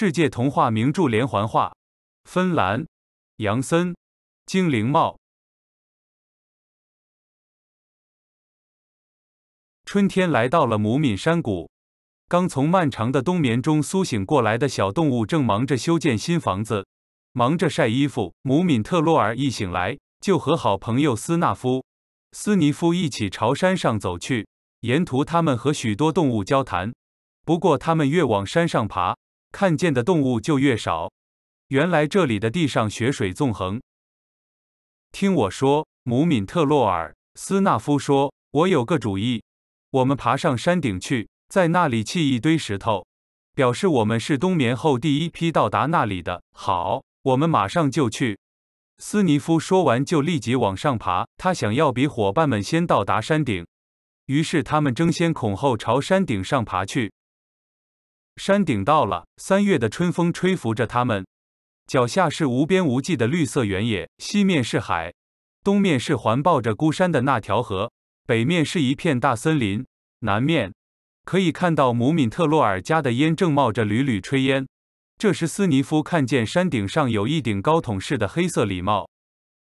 世界童话名著连环画，芬兰，杨森，精灵帽。春天来到了母敏山谷，刚从漫长的冬眠中苏醒过来的小动物正忙着修建新房子，忙着晒衣服。母敏特洛尔一醒来就和好朋友斯纳夫、斯尼夫一起朝山上走去，沿途他们和许多动物交谈。不过，他们越往山上爬。看见的动物就越少。原来这里的地上雪水纵横。听我说，姆敏特洛尔斯纳夫说：“我有个主意，我们爬上山顶去，在那里砌一堆石头，表示我们是冬眠后第一批到达那里的。”好，我们马上就去。斯尼夫说完就立即往上爬，他想要比伙伴们先到达山顶。于是他们争先恐后朝山顶上爬去。山顶到了，三月的春风吹拂着他们，脚下是无边无际的绿色原野，西面是海，东面是环抱着孤山的那条河，北面是一片大森林，南面可以看到姆敏特洛尔家的烟正冒着缕缕炊烟。这时斯尼夫看见山顶上有一顶高筒式的黑色礼帽，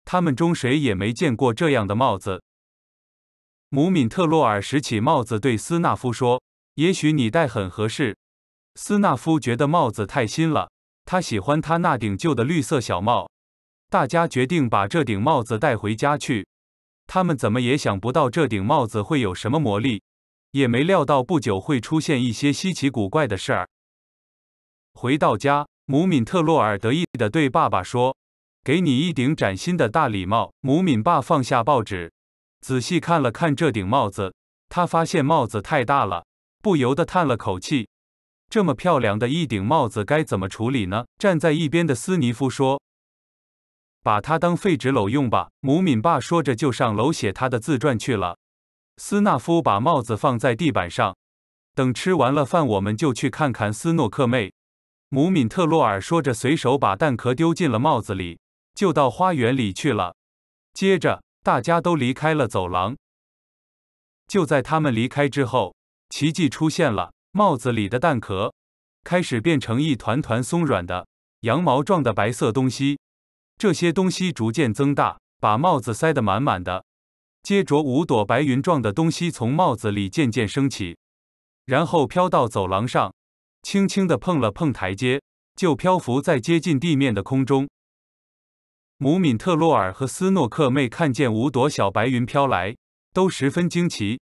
他们中谁也没见过这样的帽子。姆敏特洛尔拾起帽子对斯纳夫说：“也许你戴很合适。”斯纳夫觉得帽子太新了，他喜欢他那顶旧的绿色小帽。大家决定把这顶帽子带回家去。他们怎么也想不到这顶帽子会有什么魔力，也没料到不久会出现一些稀奇古怪的事儿。回到家，姆敏特洛尔得意地对爸爸说：“给你一顶崭新的大礼帽。”姆敏爸放下报纸，仔细看了看这顶帽子，他发现帽子太大了，不由得叹了口气。这么漂亮的一顶帽子该怎么处理呢？站在一边的斯尼夫说：“把它当废纸篓用吧。”姆敏爸说着就上楼写他的自传去了。斯纳夫把帽子放在地板上，等吃完了饭，我们就去看看斯诺克妹。姆敏特洛尔说着，随手把蛋壳丢进了帽子里，就到花园里去了。接着，大家都离开了走廊。就在他们离开之后，奇迹出现了。帽子里的蛋壳开始变成一团团松软的羊毛状的白色东西，这些东西逐渐增大，把帽子塞得满满的。接着，五朵白云状的东西从帽子里渐渐升起，然后飘到走廊上，轻轻地碰了碰台阶，就漂浮在接近地面的空中。姆敏特洛尔和斯诺克妹看见五朵小白云飘来，都十分惊奇。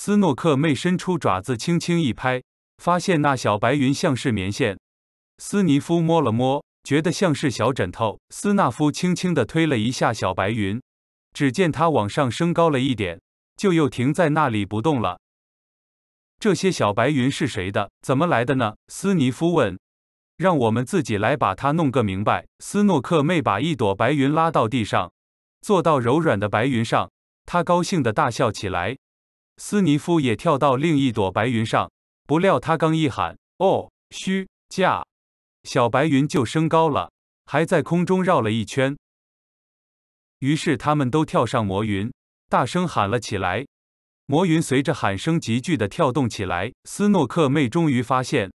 斯诺克妹伸出爪子，轻轻一拍，发现那小白云像是棉线。斯尼夫摸了摸，觉得像是小枕头。斯纳夫轻轻地推了一下小白云，只见它往上升高了一点，就又停在那里不动了。这些小白云是谁的？怎么来的呢？斯尼夫问。让我们自己来把它弄个明白。斯诺克妹把一朵白云拉到地上，坐到柔软的白云上，她高兴地大笑起来。斯尼夫也跳到另一朵白云上，不料他刚一喊“哦，嘘驾”，小白云就升高了，还在空中绕了一圈。于是他们都跳上魔云，大声喊了起来。魔云随着喊声急剧地跳动起来。斯诺克妹终于发现，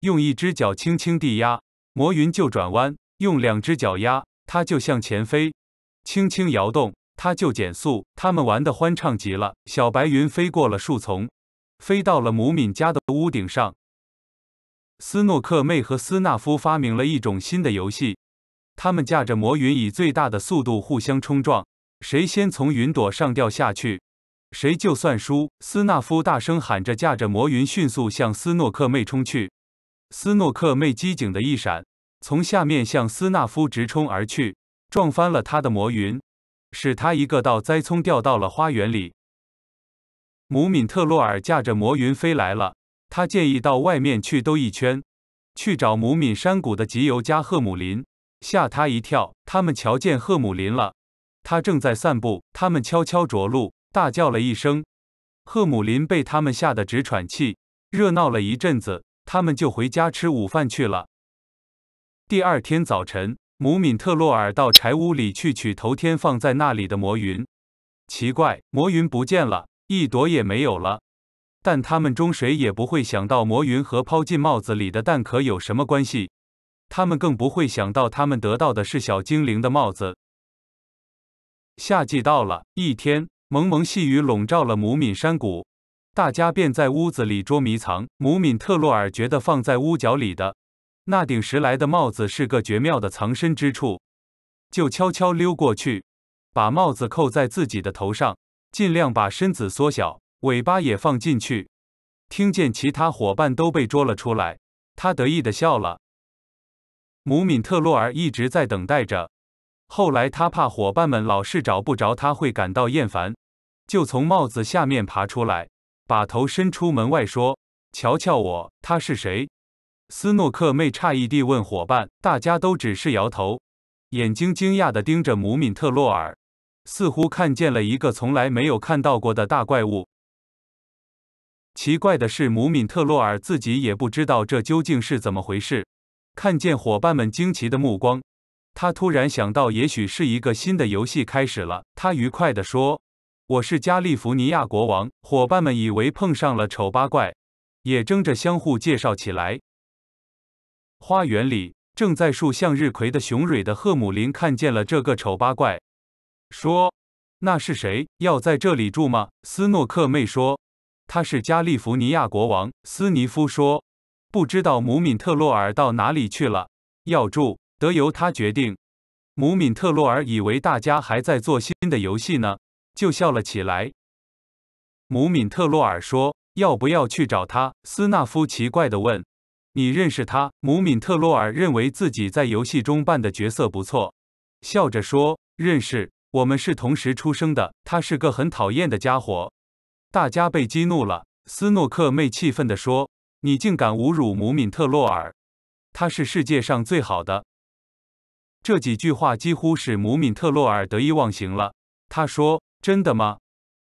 用一只脚轻轻地压魔云就转弯，用两只脚压它就向前飞，轻轻摇动。他就减速，他们玩得欢畅极了。小白云飞过了树丛，飞到了母敏家的屋顶上。斯诺克妹和斯纳夫发明了一种新的游戏，他们驾着魔云以最大的速度互相冲撞，谁先从云朵上掉下去，谁就算输。斯纳夫大声喊着，驾着魔云迅速向斯诺克妹冲去。斯诺克妹机警的一闪，从下面向斯纳夫直冲而去，撞翻了他的魔云。使他一个倒栽葱掉到了花园里。姆敏特洛尔驾着魔云飞来了，他建议到外面去兜一圈，去找姆敏山谷的吉邮加赫姆林。吓他一跳，他们瞧见赫姆林了，他正在散步。他们悄悄着陆，大叫了一声。赫姆林被他们吓得直喘气，热闹了一阵子，他们就回家吃午饭去了。第二天早晨。母敏特洛尔到柴屋里去取头天放在那里的魔云，奇怪，魔云不见了，一朵也没有了。但他们中谁也不会想到魔云和抛进帽子里的蛋壳有什么关系，他们更不会想到他们得到的是小精灵的帽子。夏季到了，一天蒙蒙细雨笼罩了母敏山谷，大家便在屋子里捉迷藏。母敏特洛尔觉得放在屋角里的。那顶拾来的帽子是个绝妙的藏身之处，就悄悄溜过去，把帽子扣在自己的头上，尽量把身子缩小，尾巴也放进去。听见其他伙伴都被捉了出来，他得意的笑了。姆敏特洛尔一直在等待着，后来他怕伙伴们老是找不着，他会感到厌烦，就从帽子下面爬出来，把头伸出门外说：“瞧瞧我，他是谁？”斯诺克妹诧异地问伙伴：“大家都只是摇头，眼睛惊讶地盯着姆敏特洛尔，似乎看见了一个从来没有看到过的大怪物。”奇怪的是，姆敏特洛尔自己也不知道这究竟是怎么回事。看见伙伴们惊奇的目光，他突然想到，也许是一个新的游戏开始了。他愉快地说：“我是加利福尼亚国王。”伙伴们以为碰上了丑八怪，也争着相互介绍起来。花园里正在数向日葵的雄蕊的赫姆林看见了这个丑八怪，说：“那是谁？要在这里住吗？”斯诺克妹说：“他是加利福尼亚国王。”斯尼夫说：“不知道姆敏特洛尔到哪里去了？要住得由他决定。”姆敏特洛尔以为大家还在做新的游戏呢，就笑了起来。姆敏特洛尔说：“要不要去找他？”斯纳夫奇怪地问。你认识他？姆敏特洛尔认为自己在游戏中扮的角色不错，笑着说：“认识，我们是同时出生的。他是个很讨厌的家伙。”大家被激怒了。斯诺克妹气愤地说：“你竟敢侮辱姆敏特洛尔！他是世界上最好的。”这几句话几乎使姆敏特洛尔得意忘形了。他说：“真的吗？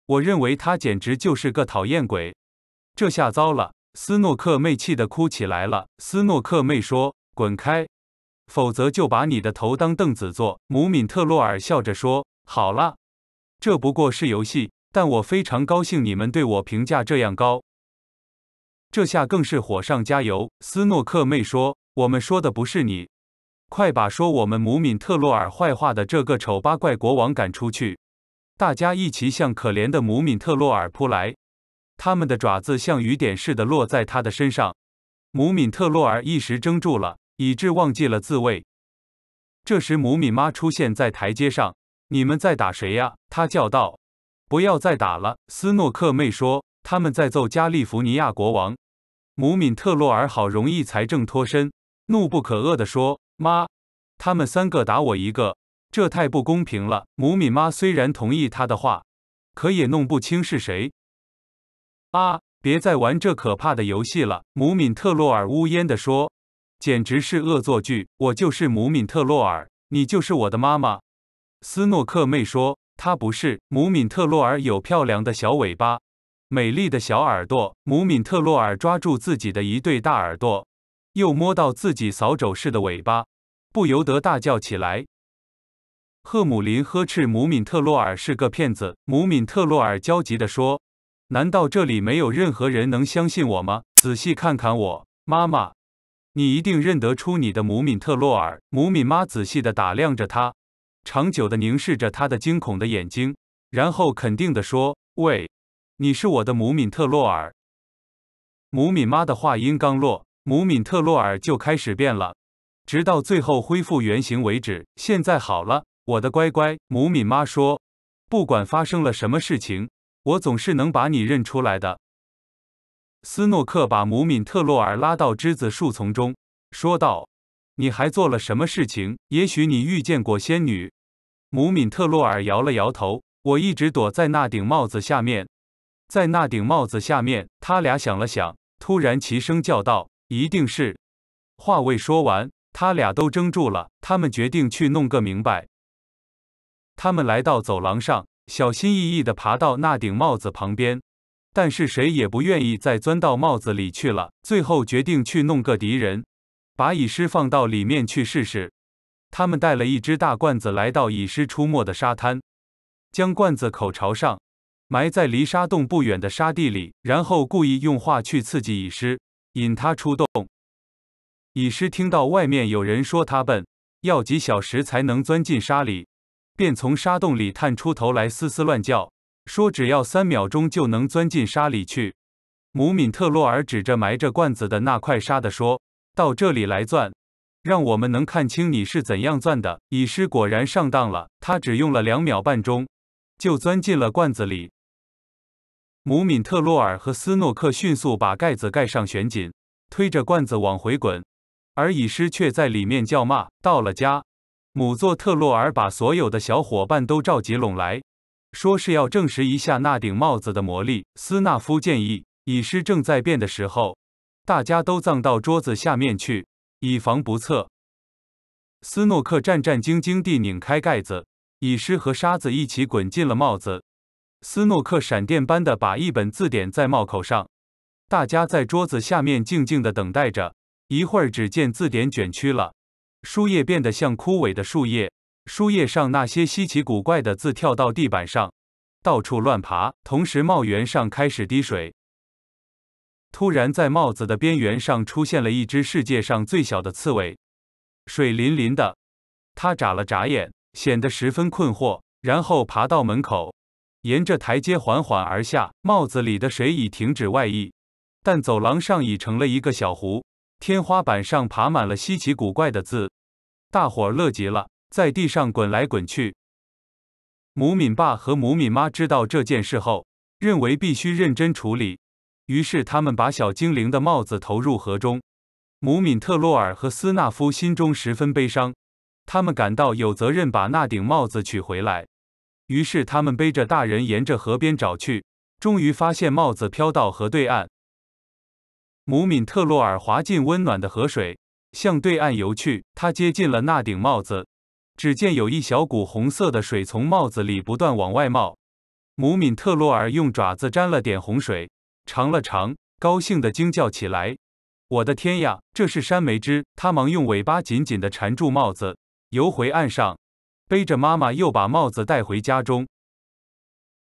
我认为他简直就是个讨厌鬼。”这下糟了。斯诺克妹气得哭起来了。斯诺克妹说：“滚开，否则就把你的头当凳子坐。”姆敏特洛尔笑着说：“好了，这不过是游戏，但我非常高兴你们对我评价这样高。”这下更是火上加油。斯诺克妹说：“我们说的不是你，快把说我们姆敏特洛尔坏话的这个丑八怪国王赶出去！”大家一起向可怜的姆敏特洛尔扑来。他们的爪子像雨点似的落在他的身上，母敏特洛尔一时怔住了，以致忘记了自卫。这时母敏妈出现在台阶上：“你们在打谁呀？”她叫道，“不要再打了。”斯诺克妹说：“他们在揍加利福尼亚国王。”母敏特洛尔好容易才挣脱身，怒不可遏地说：“妈，他们三个打我一个，这太不公平了。”母敏妈虽然同意他的话，可也弄不清是谁。啊！别再玩这可怕的游戏了，母敏特洛尔呜咽地说：“简直是恶作剧！我就是母敏特洛尔，你就是我的妈妈。”斯诺克妹说：“她不是。”母敏特洛尔有漂亮的小尾巴，美丽的小耳朵。母敏特洛尔抓住自己的一对大耳朵，又摸到自己扫帚似的尾巴，不由得大叫起来。赫姆林呵斥母敏特洛尔是个骗子。母敏特洛尔焦急地说。难道这里没有任何人能相信我吗？仔细看看我，妈妈，你一定认得出你的母敏特洛尔。母敏妈仔细地打量着他，长久地凝视着他的惊恐的眼睛，然后肯定地说：“喂，你是我的母敏特洛尔。”母敏妈的话音刚落，母敏特洛尔就开始变了，直到最后恢复原形为止。现在好了，我的乖乖，母敏妈说：“不管发生了什么事情。”我总是能把你认出来的，斯诺克把姆敏特洛尔拉到枝子树丛中，说道：“你还做了什么事情？也许你遇见过仙女。”姆敏特洛尔摇了摇头：“我一直躲在那顶帽子下面，在那顶帽子下面。”他俩想了想，突然齐声叫道：“一定是！”话未说完，他俩都怔住了。他们决定去弄个明白。他们来到走廊上。小心翼翼地爬到那顶帽子旁边，但是谁也不愿意再钻到帽子里去了。最后决定去弄个敌人，把蚁狮放到里面去试试。他们带了一只大罐子来到蚁狮出没的沙滩，将罐子口朝上，埋在离沙洞不远的沙地里，然后故意用话去刺激蚁狮，引它出洞。蚁狮听到外面有人说它笨，要几小时才能钻进沙里。便从沙洞里探出头来，嘶嘶乱叫，说：“只要三秒钟就能钻进沙里去。”姆敏特洛尔指着埋着罐子的那块沙的说：“到这里来钻，让我们能看清你是怎样钻的。”乙狮果然上当了，他只用了两秒半钟，就钻进了罐子里。姆敏特洛尔和斯诺克迅速把盖子盖上旋紧，推着罐子往回滚，而乙狮却在里面叫骂。到了家。母座特洛尔把所有的小伙伴都召集拢来，说是要证实一下那顶帽子的魔力。斯纳夫建议，乙狮正在变的时候，大家都葬到桌子下面去，以防不测。斯诺克战战兢兢地拧开盖子，乙狮和沙子一起滚进了帽子。斯诺克闪电般的把一本字典在帽口上，大家在桌子下面静静地等待着。一会儿，只见字典卷曲了。树叶变得像枯萎的树叶，树叶上那些稀奇古怪的字跳到地板上，到处乱爬。同时，帽檐上开始滴水。突然，在帽子的边缘上出现了一只世界上最小的刺猬，水淋淋的。它眨了眨眼，显得十分困惑，然后爬到门口，沿着台阶缓缓而下。帽子里的水已停止外溢，但走廊上已成了一个小湖。天花板上爬满了稀奇古怪的字，大伙儿乐极了，在地上滚来滚去。母敏爸和母敏妈知道这件事后，认为必须认真处理，于是他们把小精灵的帽子投入河中。母敏特洛尔和斯纳夫心中十分悲伤，他们感到有责任把那顶帽子取回来，于是他们背着大人沿着河边找去，终于发现帽子飘到河对岸。母敏特洛尔滑进温暖的河水，向对岸游去。他接近了那顶帽子，只见有一小股红色的水从帽子里不断往外冒。母敏特洛尔用爪子沾了点红水，尝了尝，高兴地惊叫起来：“我的天呀，这是山梅汁！”他忙用尾巴紧紧地缠住帽子，游回岸上，背着妈妈又把帽子带回家中。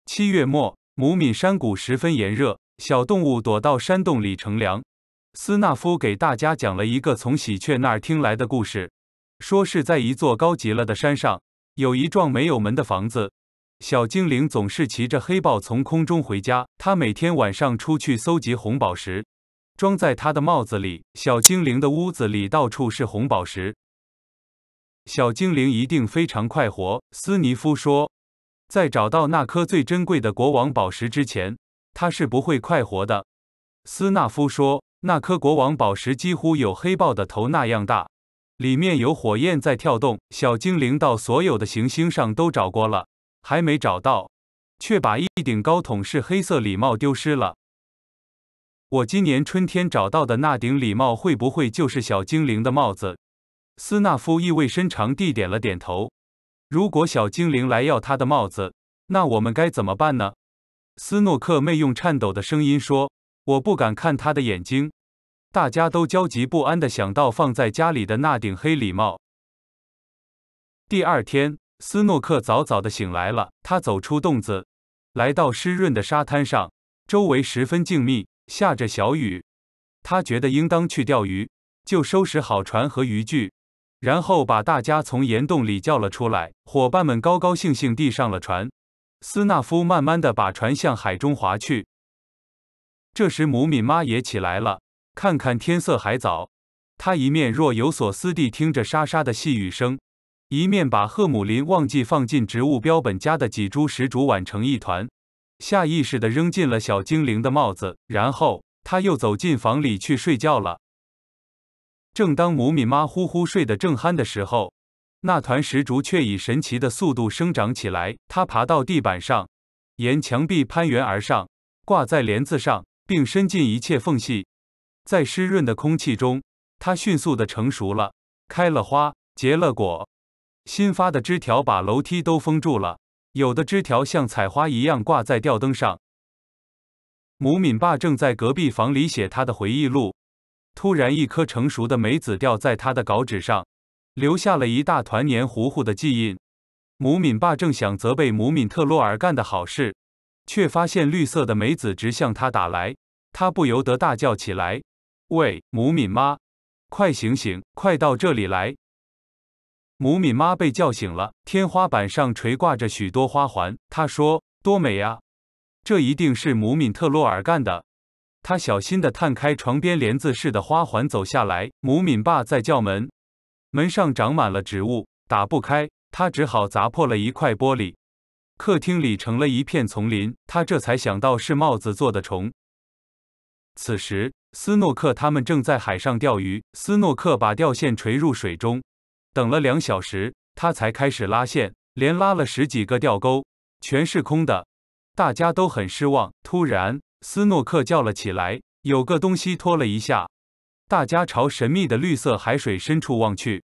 七月末，母敏山谷十分炎热，小动物躲到山洞里乘凉。斯纳夫给大家讲了一个从喜鹊那儿听来的故事，说是在一座高极了的山上有一幢没有门的房子。小精灵总是骑着黑豹从空中回家。他每天晚上出去搜集红宝石，装在他的帽子里。小精灵的屋子里到处是红宝石。小精灵一定非常快活。斯尼夫说，在找到那颗最珍贵的国王宝石之前，他是不会快活的。斯纳夫说。那颗国王宝石几乎有黑豹的头那样大，里面有火焰在跳动。小精灵到所有的行星上都找过了，还没找到，却把一顶高筒式黑色礼帽丢失了。我今年春天找到的那顶礼帽会不会就是小精灵的帽子？斯纳夫意味深长地点了点头。如果小精灵来要他的帽子，那我们该怎么办呢？斯诺克妹用颤抖的声音说。我不敢看他的眼睛，大家都焦急不安地想到放在家里的那顶黑礼帽。第二天，斯诺克早早地醒来了，他走出洞子，来到湿润的沙滩上，周围十分静谧，下着小雨。他觉得应当去钓鱼，就收拾好船和渔具，然后把大家从岩洞里叫了出来。伙伴们高高兴兴地上了船，斯纳夫慢慢地把船向海中划去。这时，母米妈也起来了，看看天色还早，她一面若有所思地听着沙沙的细雨声，一面把赫姆林忘记放进植物标本夹的几株石竹挽成一团，下意识地扔进了小精灵的帽子，然后她又走进房里去睡觉了。正当母米妈呼呼睡得正酣的时候，那团石竹却以神奇的速度生长起来，它爬到地板上，沿墙壁攀援而上，挂在帘子上。并伸进一切缝隙，在湿润的空气中，它迅速的成熟了，开了花，结了果。新发的枝条把楼梯都封住了，有的枝条像彩花一样挂在吊灯上。姆敏爸正在隔壁房里写他的回忆录，突然一颗成熟的梅子掉在他的稿纸上，留下了一大团黏糊糊的记印。姆敏爸正想责备姆敏特洛尔干的好事，却发现绿色的梅子直向他打来。他不由得大叫起来：“喂，母敏妈，快醒醒，快到这里来！”母敏妈被叫醒了，天花板上垂挂着许多花环。她说：“多美呀，这一定是母敏特洛尔干的。”他小心地探开床边帘子似的花环，走下来。母敏爸在叫门，门上长满了植物，打不开。他只好砸破了一块玻璃，客厅里成了一片丛林。他这才想到是帽子做的虫。此时，斯诺克他们正在海上钓鱼。斯诺克把钓线垂入水中，等了两小时，他才开始拉线，连拉了十几个钓钩，全是空的。大家都很失望。突然，斯诺克叫了起来：“有个东西拖了一下！”大家朝神秘的绿色海水深处望去，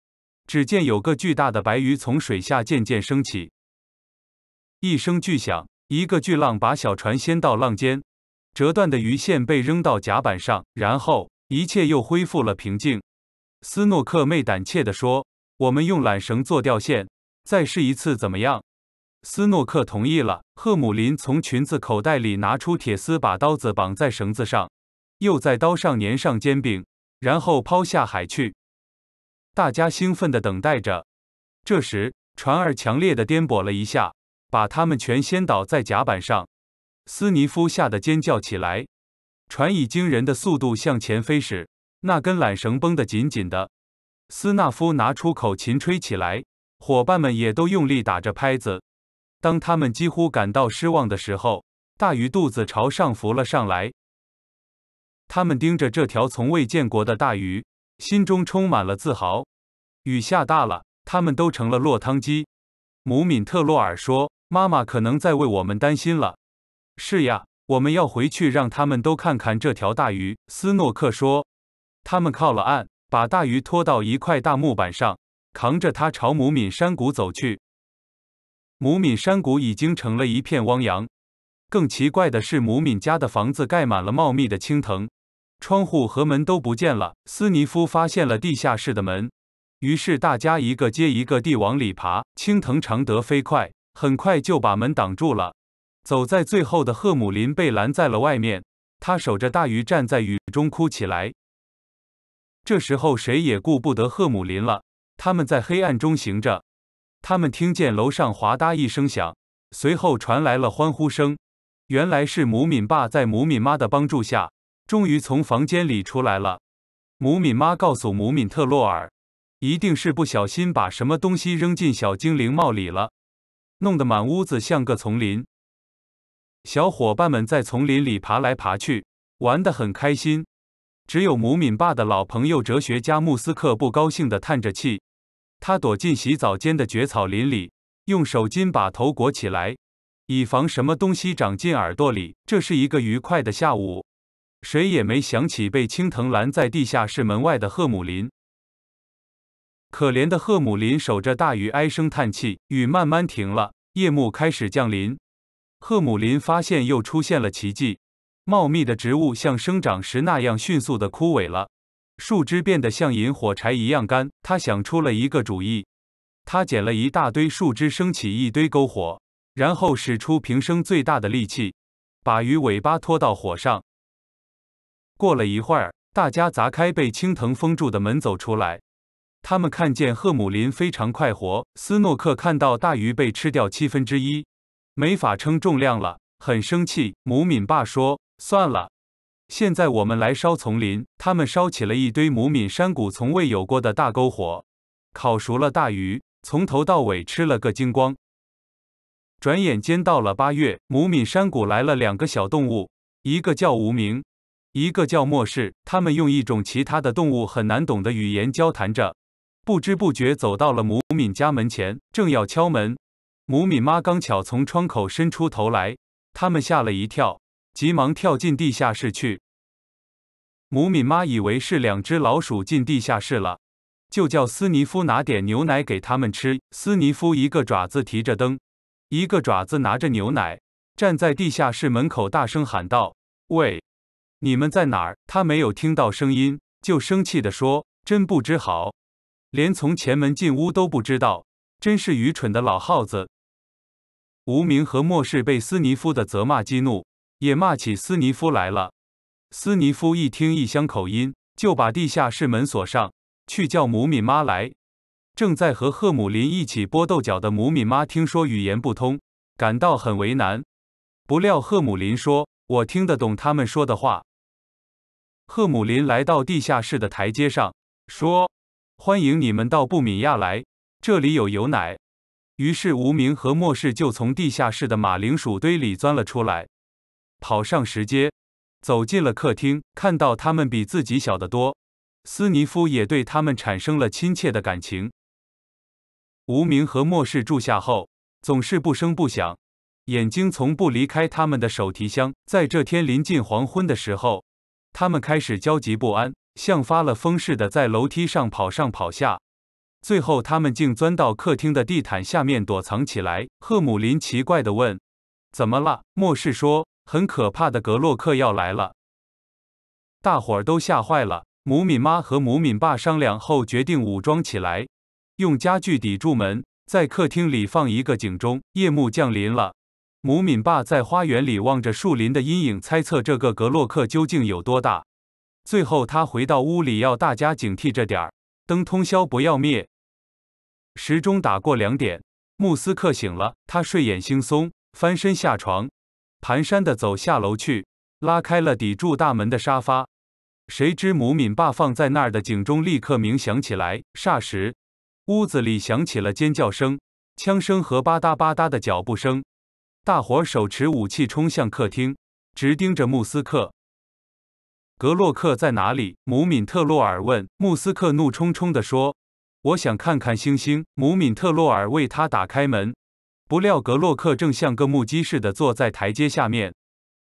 只见有个巨大的白鱼从水下渐渐升起。一声巨响，一个巨浪把小船掀到浪尖。折断的鱼线被扔到甲板上，然后一切又恢复了平静。斯诺克妹胆怯地说：“我们用缆绳做吊线，再试一次怎么样？”斯诺克同意了。赫姆林从裙子口袋里拿出铁丝，把刀子绑在绳子上，又在刀上粘上煎饼，然后抛下海去。大家兴奋地等待着。这时，船儿强烈地颠簸了一下，把他们全掀倒在甲板上。斯尼夫吓得尖叫起来，船以惊人的速度向前飞驶，那根缆绳绷得紧紧的。斯纳夫拿出口琴吹起来，伙伴们也都用力打着拍子。当他们几乎感到失望的时候，大鱼肚子朝上浮了上来。他们盯着这条从未见过的大鱼，心中充满了自豪。雨下大了，他们都成了落汤鸡。姆敏特洛尔说：“妈妈可能在为我们担心了。”是呀，我们要回去，让他们都看看这条大鱼。斯诺克说：“他们靠了岸，把大鱼拖到一块大木板上，扛着它朝母敏山谷走去。”母敏山谷已经成了一片汪洋。更奇怪的是，母敏家的房子盖满了茂密的青藤，窗户和门都不见了。斯尼夫发现了地下室的门，于是大家一个接一个地往里爬。青藤长得飞快，很快就把门挡住了。走在最后的赫姆林被拦在了外面，他守着大鱼站在雨中哭起来。这时候谁也顾不得赫姆林了，他们在黑暗中行着。他们听见楼上哗嗒一声响，随后传来了欢呼声。原来是母敏爸在母敏妈的帮助下，终于从房间里出来了。母敏妈告诉母敏特洛尔，一定是不小心把什么东西扔进小精灵帽里了，弄得满屋子像个丛林。小伙伴们在丛林里爬来爬去，玩得很开心。只有姆敏爸的老朋友哲学家穆斯克不高兴地叹着气。他躲进洗澡间的蕨草林里，用手巾把头裹起来，以防什么东西长进耳朵里。这是一个愉快的下午，谁也没想起被青藤拦在地下室门外的赫姆林。可怜的赫姆林守着大雨，唉声叹气。雨慢慢停了，夜幕开始降临。赫姆林发现又出现了奇迹，茂密的植物像生长时那样迅速的枯萎了，树枝变得像引火柴一样干。他想出了一个主意，他捡了一大堆树枝，升起一堆篝火，然后使出平生最大的力气，把鱼尾巴拖到火上。过了一会儿，大家砸开被青藤封住的门走出来，他们看见赫姆林非常快活。斯诺克看到大鱼被吃掉七分之一。没法称重量了，很生气。母敏爸说：“算了，现在我们来烧丛林。”他们烧起了一堆母敏山谷从未有过的大篝火，烤熟了大鱼，从头到尾吃了个精光。转眼间到了八月，母敏山谷来了两个小动物，一个叫无名，一个叫末世。他们用一种其他的动物很难懂的语言交谈着，不知不觉走到了母敏家门前，正要敲门。母米妈刚巧从窗口伸出头来，他们吓了一跳，急忙跳进地下室去。母米妈以为是两只老鼠进地下室了，就叫斯尼夫拿点牛奶给他们吃。斯尼夫一个爪子提着灯，一个爪子拿着牛奶，站在地下室门口大声喊道：“喂，你们在哪儿？”他没有听到声音，就生气地说：“真不知好，连从前门进屋都不知道，真是愚蠢的老耗子。”无名和末世被斯尼夫的责骂激怒，也骂起斯尼夫来了。斯尼夫一听异乡口音，就把地下室门锁上，去叫母米妈来。正在和赫姆林一起剥豆角的母米妈听说语言不通，感到很为难。不料赫姆林说：“我听得懂他们说的话。”赫姆林来到地下室的台阶上，说：“欢迎你们到布米亚来，这里有牛奶。”于是，无名和末世就从地下室的马铃薯堆里钻了出来，跑上石阶，走进了客厅。看到他们比自己小得多，斯尼夫也对他们产生了亲切的感情。无名和末世住下后，总是不声不响，眼睛从不离开他们的手提箱。在这天临近黄昏的时候，他们开始焦急不安，像发了疯似的在楼梯上跑上跑下。最后，他们竟钻到客厅的地毯下面躲藏起来。赫姆林奇怪地问：“怎么了？”莫世说：“很可怕的格洛克要来了。”大伙儿都吓坏了。母敏妈和母敏爸商量后，决定武装起来，用家具抵住门，在客厅里放一个警钟。夜幕降临了，母敏爸在花园里望着树林的阴影，猜测这个格洛克究竟有多大。最后，他回到屋里，要大家警惕着点儿，灯通宵不要灭。时钟打过两点，穆斯克醒了，他睡眼惺忪，翻身下床，蹒跚地走下楼去，拉开了抵住大门的沙发。谁知母敏爸放在那儿的警钟立刻鸣响起来，霎时，屋子里响起了尖叫声、枪声和吧嗒吧嗒的脚步声。大伙手持武器冲向客厅，直盯着穆斯克。格洛克在哪里？母敏特洛尔问。穆斯克怒冲冲地说。我想看看星星。姆敏特洛尔为他打开门，不料格洛克正像个木鸡似的坐在台阶下面。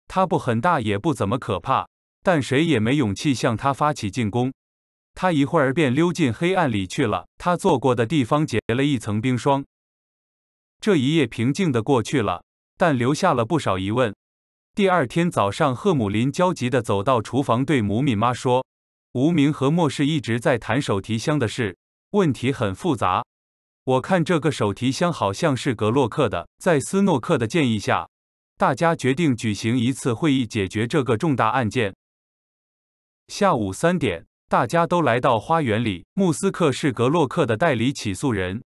他不很大，也不怎么可怕，但谁也没勇气向他发起进攻。他一会儿便溜进黑暗里去了。他坐过的地方结了一层冰霜。这一夜平静的过去了，但留下了不少疑问。第二天早上，赫姆林焦急地走到厨房，对母敏妈说：“无名和莫氏一直在谈手提箱的事。”问题很复杂，我看这个手提箱好像是格洛克的。在斯诺克的建议下，大家决定举行一次会议解决这个重大案件。下午三点，大家都来到花园里。穆斯克是格洛克的代理起诉人，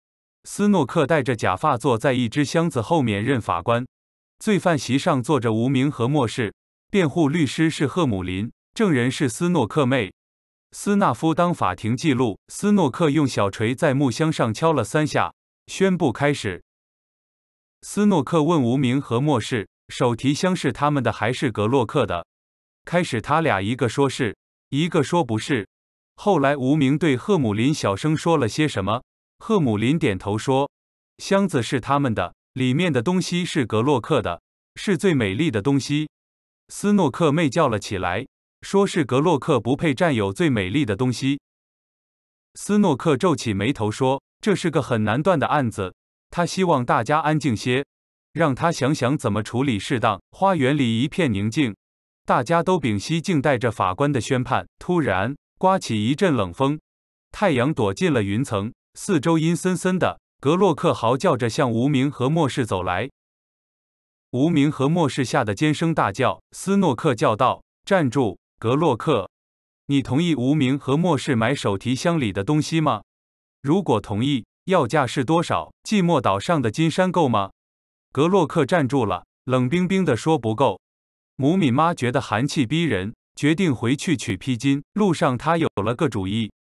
斯诺克戴着假发坐在一只箱子后面任法官。罪犯席上坐着无名和末世，辩护律师是赫姆林，证人是斯诺克妹。斯纳夫当法庭记录，斯诺克用小锤在木箱上敲了三下，宣布开始。斯诺克问无名和莫世：“手提箱是他们的还是格洛克的？”开始他俩一个说是，一个说不是。后来无名对赫姆林小声说了些什么，赫姆林点头说：“箱子是他们的，里面的东西是格洛克的，是最美丽的东西。”斯诺克媚叫了起来。说是格洛克不配占有最美丽的东西。斯诺克皱起眉头说：“这是个很难断的案子。”他希望大家安静些，让他想想怎么处理适当。花园里一片宁静，大家都屏息静待着法官的宣判。突然，刮起一阵冷风，太阳躲进了云层，四周阴森森的。格洛克嚎叫着向无名和末世走来，无名和末世吓得尖声大叫。斯诺克叫道：“站住！”格洛克，你同意无名和末世买手提箱里的东西吗？如果同意，要价是多少？寂寞岛上的金山够吗？格洛克站住了，冷冰冰地说：“不够。”母米妈觉得寒气逼人，决定回去取披巾。路上，她有了个主意。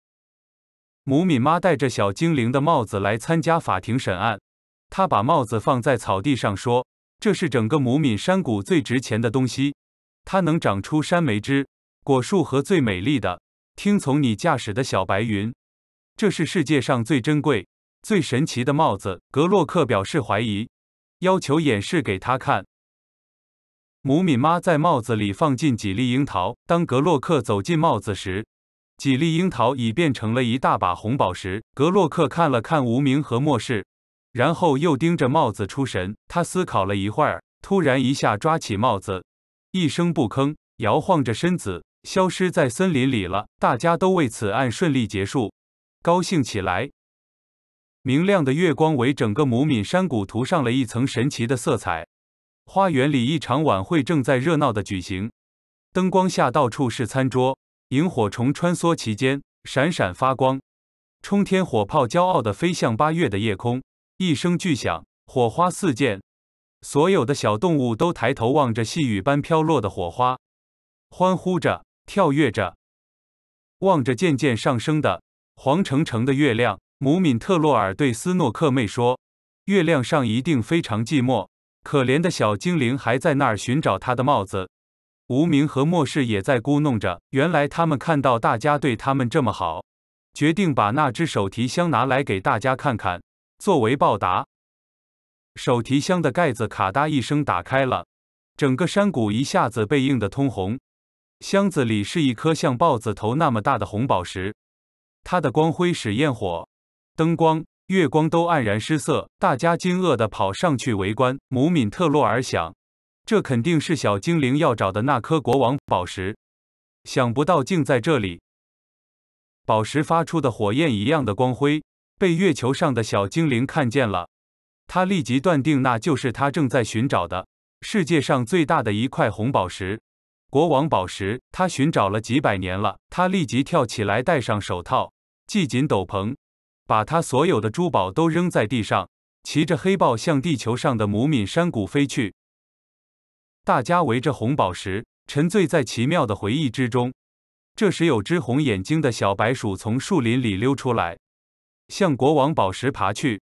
母米妈戴着小精灵的帽子来参加法庭审案，她把帽子放在草地上，说：“这是整个母米山谷最值钱的东西，它能长出山梅汁。”果树和最美丽的，听从你驾驶的小白云，这是世界上最珍贵、最神奇的帽子。格洛克表示怀疑，要求演示给他看。母敏妈在帽子里放进几粒樱桃。当格洛克走进帽子时，几粒樱桃已变成了一大把红宝石。格洛克看了看无名和末世，然后又盯着帽子出神。他思考了一会儿，突然一下抓起帽子，一声不吭，摇晃着身子。消失在森林里了。大家都为此案顺利结束高兴起来。明亮的月光为整个母敏山谷涂上了一层神奇的色彩。花园里一场晚会正在热闹的举行，灯光下到处是餐桌，萤火虫穿梭其间，闪闪发光。冲天火炮骄傲的飞向八月的夜空，一声巨响，火花四溅。所有的小动物都抬头望着细雨般飘落的火花，欢呼着。跳跃着，望着渐渐上升的黄澄澄的月亮，姆敏特洛尔对斯诺克妹说：“月亮上一定非常寂寞，可怜的小精灵还在那儿寻找他的帽子。”无名和末世也在咕弄着，原来他们看到大家对他们这么好，决定把那只手提箱拿来给大家看看，作为报答。手提箱的盖子咔嗒一声打开了，整个山谷一下子被映得通红。箱子里是一颗像豹子头那么大的红宝石，它的光辉使焰火、灯光、月光都黯然失色。大家惊愕地跑上去围观。姆敏特洛尔想，这肯定是小精灵要找的那颗国王宝石，想不到竟在这里。宝石发出的火焰一样的光辉被月球上的小精灵看见了，他立即断定那就是他正在寻找的世界上最大的一块红宝石。国王宝石，他寻找了几百年了。他立即跳起来，戴上手套，系紧斗篷，把他所有的珠宝都扔在地上，骑着黑豹向地球上的母敏山谷飞去。大家围着红宝石，沉醉在奇妙的回忆之中。这时，有只红眼睛的小白鼠从树林里溜出来，向国王宝石爬去。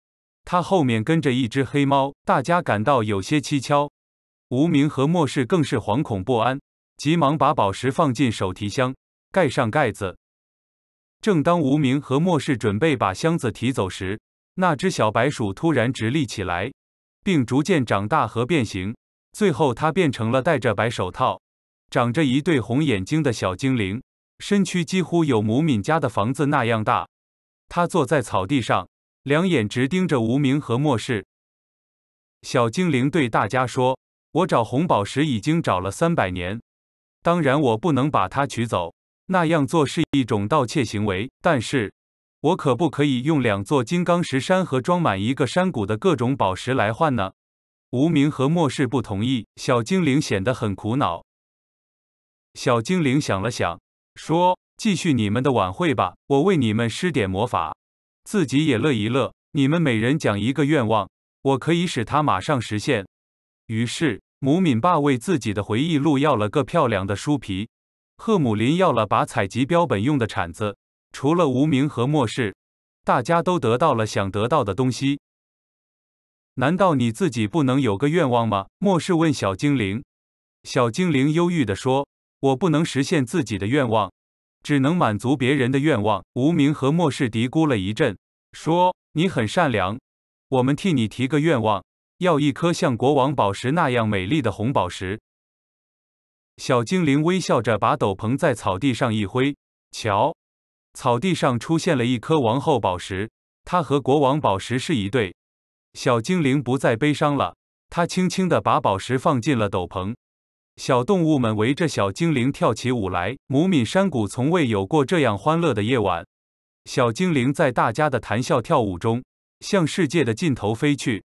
它后面跟着一只黑猫。大家感到有些蹊跷，无名和末世更是惶恐不安。急忙把宝石放进手提箱，盖上盖子。正当无名和莫世准备把箱子提走时，那只小白鼠突然直立起来，并逐渐长大和变形。最后，它变成了戴着白手套、长着一对红眼睛的小精灵，身躯几乎有母敏家的房子那样大。它坐在草地上，两眼直盯着无名和莫世。小精灵对大家说：“我找红宝石已经找了三百年。”当然，我不能把它取走，那样做是一种盗窃行为。但是，我可不可以用两座金刚石山和装满一个山谷的各种宝石来换呢？无名和末世不同意。小精灵显得很苦恼。小精灵想了想，说：“继续你们的晚会吧，我为你们施点魔法，自己也乐一乐。你们每人讲一个愿望，我可以使它马上实现。”于是。母敏爸为自己的回忆录要了个漂亮的书皮，赫姆林要了把采集标本用的铲子。除了无名和末世，大家都得到了想得到的东西。难道你自己不能有个愿望吗？末世问小精灵。小精灵忧郁地说：“我不能实现自己的愿望，只能满足别人的愿望。”无名和末世嘀咕了一阵，说：“你很善良，我们替你提个愿望。”要一颗像国王宝石那样美丽的红宝石。小精灵微笑着把斗篷在草地上一挥，瞧，草地上出现了一颗王后宝石，它和国王宝石是一对。小精灵不再悲伤了，他轻轻地把宝石放进了斗篷。小动物们围着小精灵跳起舞来，姆敏山谷从未有过这样欢乐的夜晚。小精灵在大家的谈笑跳舞中，向世界的尽头飞去。